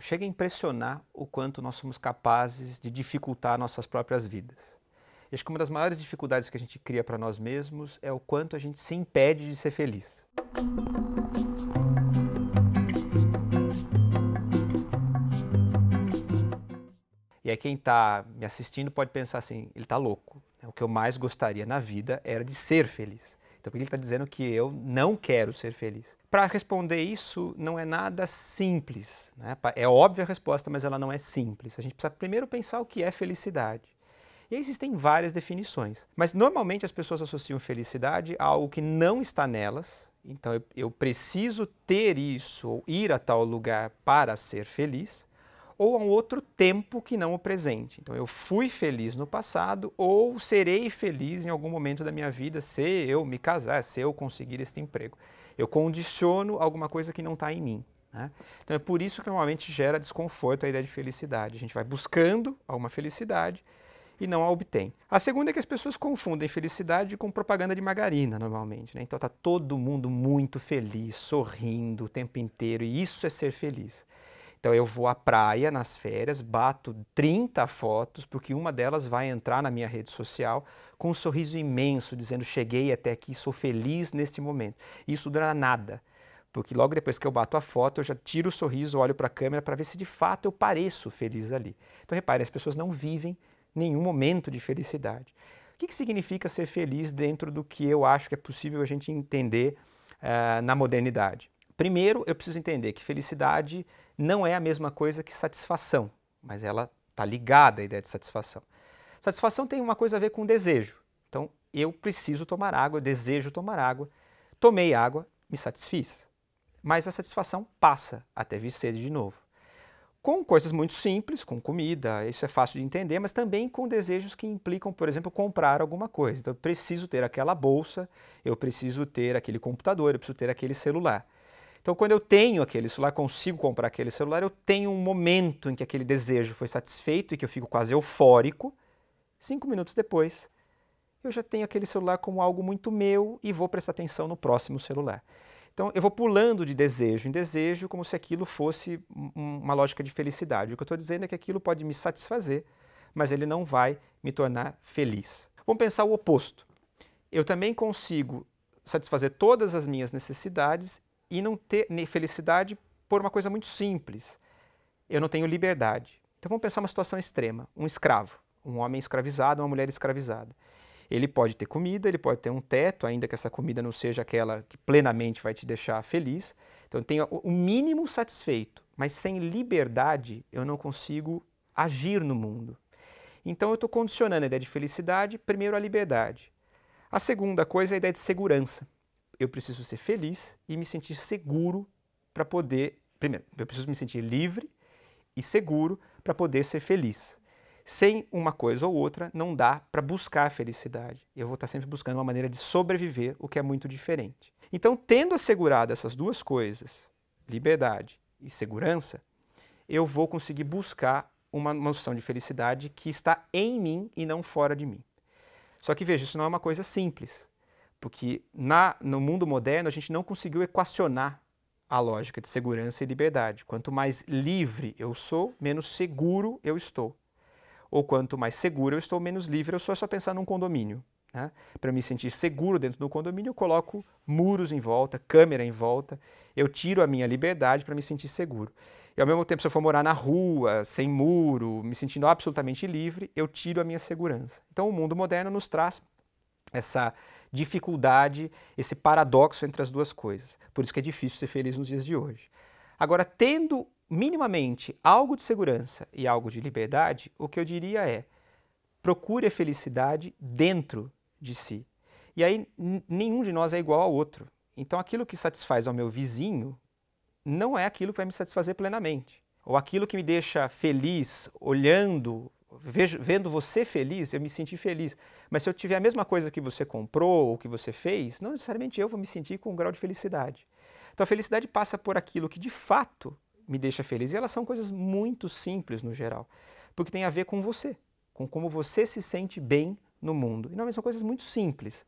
chega a impressionar o quanto nós somos capazes de dificultar nossas próprias vidas. Acho que uma das maiores dificuldades que a gente cria para nós mesmos é o quanto a gente se impede de ser feliz. E aí quem está me assistindo pode pensar assim, ele está louco. Né? O que eu mais gostaria na vida era de ser feliz. Então, ele está dizendo que eu não quero ser feliz. Para responder isso, não é nada simples. Né? É óbvia a resposta, mas ela não é simples. A gente precisa primeiro pensar o que é felicidade. E existem várias definições. Mas normalmente as pessoas associam felicidade a algo que não está nelas. Então eu, eu preciso ter isso ou ir a tal lugar para ser feliz ou a um outro tempo que não o presente. Então, eu fui feliz no passado ou serei feliz em algum momento da minha vida se eu me casar, se eu conseguir este emprego. Eu condiciono alguma coisa que não está em mim. Né? Então, é por isso que normalmente gera desconforto a ideia de felicidade. A gente vai buscando alguma felicidade e não a obtém. A segunda é que as pessoas confundem felicidade com propaganda de margarina, normalmente. Né? Então, está todo mundo muito feliz, sorrindo o tempo inteiro, e isso é ser feliz. Então eu vou à praia nas férias, bato 30 fotos, porque uma delas vai entrar na minha rede social com um sorriso imenso, dizendo cheguei até aqui, sou feliz neste momento. Isso dura nada, porque logo depois que eu bato a foto, eu já tiro o sorriso, olho para a câmera para ver se de fato eu pareço feliz ali. Então repare, as pessoas não vivem nenhum momento de felicidade. O que, que significa ser feliz dentro do que eu acho que é possível a gente entender uh, na modernidade? Primeiro, eu preciso entender que felicidade não é a mesma coisa que satisfação, mas ela está ligada à ideia de satisfação. Satisfação tem uma coisa a ver com desejo. Então, eu preciso tomar água, eu desejo tomar água, tomei água, me satisfiz. Mas a satisfação passa até vir sede de novo. Com coisas muito simples, com comida, isso é fácil de entender, mas também com desejos que implicam, por exemplo, comprar alguma coisa. Então, eu preciso ter aquela bolsa, eu preciso ter aquele computador, eu preciso ter aquele celular. Então, quando eu tenho aquele celular, consigo comprar aquele celular, eu tenho um momento em que aquele desejo foi satisfeito e que eu fico quase eufórico. Cinco minutos depois, eu já tenho aquele celular como algo muito meu e vou prestar atenção no próximo celular. Então, eu vou pulando de desejo em desejo como se aquilo fosse uma lógica de felicidade. O que eu estou dizendo é que aquilo pode me satisfazer, mas ele não vai me tornar feliz. Vamos pensar o oposto. Eu também consigo satisfazer todas as minhas necessidades e não ter né, felicidade por uma coisa muito simples. Eu não tenho liberdade. Então vamos pensar uma situação extrema: um escravo, um homem escravizado, uma mulher escravizada. Ele pode ter comida, ele pode ter um teto, ainda que essa comida não seja aquela que plenamente vai te deixar feliz. Então tenha o mínimo satisfeito, mas sem liberdade eu não consigo agir no mundo. Então eu estou condicionando a ideia de felicidade primeiro à liberdade. A segunda coisa é a ideia de segurança eu preciso ser feliz e me sentir seguro para poder. Primeiro, eu preciso me sentir livre e seguro para poder ser feliz. Sem uma coisa ou outra, não dá para buscar a felicidade. Eu vou estar tá sempre buscando uma maneira de sobreviver, o que é muito diferente. Então, tendo assegurado essas duas coisas, liberdade e segurança, eu vou conseguir buscar uma noção de felicidade que está em mim e não fora de mim. Só que veja, isso não é uma coisa simples. Porque na, no mundo moderno a gente não conseguiu equacionar a lógica de segurança e liberdade. Quanto mais livre eu sou, menos seguro eu estou. Ou quanto mais seguro eu estou, menos livre eu sou. É só pensar num condomínio. Né? Para me sentir seguro dentro do condomínio, eu coloco muros em volta, câmera em volta, eu tiro a minha liberdade para me sentir seguro. E ao mesmo tempo, se eu for morar na rua, sem muro, me sentindo absolutamente livre, eu tiro a minha segurança. Então, o mundo moderno nos traz essa dificuldade, esse paradoxo entre as duas coisas. Por isso que é difícil ser feliz nos dias de hoje. Agora, tendo minimamente algo de segurança e algo de liberdade, o que eu diria é: procure a felicidade dentro de si. E aí nenhum de nós é igual ao outro. Então aquilo que satisfaz ao meu vizinho não é aquilo que vai me satisfazer plenamente. Ou aquilo que me deixa feliz olhando vejo, vendo você feliz, eu me senti feliz. Mas se eu tiver a mesma coisa que você comprou ou que você fez, não necessariamente eu vou me sentir com um grau de felicidade. Então a felicidade passa por aquilo que de fato me deixa feliz. E elas são coisas muito simples no geral, porque tem a ver com você, com como você se sente bem no mundo. E não são coisas muito simples.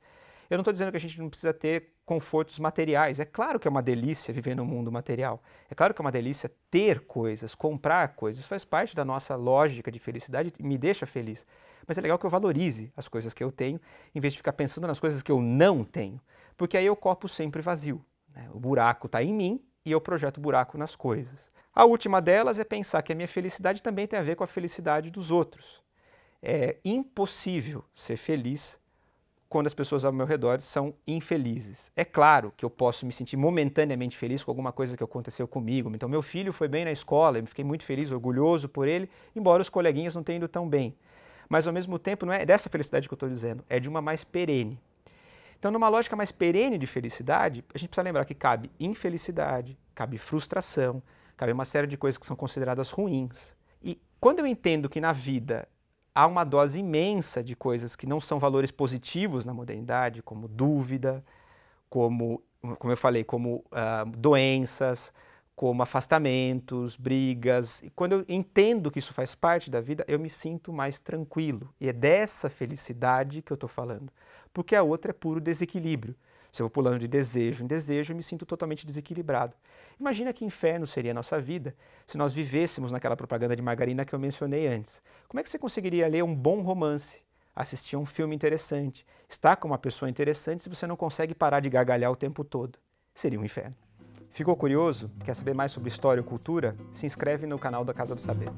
Eu não estou dizendo que a gente não precisa ter confortos materiais. É claro que é uma delícia viver no mundo material. É claro que é uma delícia ter coisas, comprar coisas. Isso faz parte da nossa lógica de felicidade e me deixa feliz. Mas é legal que eu valorize as coisas que eu tenho, em vez de ficar pensando nas coisas que eu não tenho. Porque aí eu copo sempre vazio. Né? O buraco está em mim e eu projeto buraco nas coisas. A última delas é pensar que a minha felicidade também tem a ver com a felicidade dos outros. É impossível ser feliz quando as pessoas ao meu redor são infelizes. É claro que eu posso me sentir momentaneamente feliz com alguma coisa que aconteceu comigo. Então, meu filho foi bem na escola, eu fiquei muito feliz, orgulhoso por ele, embora os coleguinhas não tenham ido tão bem. Mas, ao mesmo tempo, não é dessa felicidade que eu estou dizendo, é de uma mais perene. Então, numa lógica mais perene de felicidade, a gente precisa lembrar que cabe infelicidade, cabe frustração, cabe uma série de coisas que são consideradas ruins. E quando eu entendo que na vida há uma dose imensa de coisas que não são valores positivos na modernidade, como dúvida, como, como eu falei, como uh, doenças, como afastamentos, brigas. E quando eu entendo que isso faz parte da vida, eu me sinto mais tranquilo. E é dessa felicidade que eu estou falando. Porque a outra é puro desequilíbrio. Se eu vou pulando de desejo em desejo, eu me sinto totalmente desequilibrado. Imagina que inferno seria a nossa vida se nós vivêssemos naquela propaganda de margarina que eu mencionei antes. Como é que você conseguiria ler um bom romance, assistir a um filme interessante, estar com uma pessoa interessante se você não consegue parar de gargalhar o tempo todo? Seria um inferno. Ficou curioso? Quer saber mais sobre história ou cultura? Se inscreve no canal da Casa do Saber.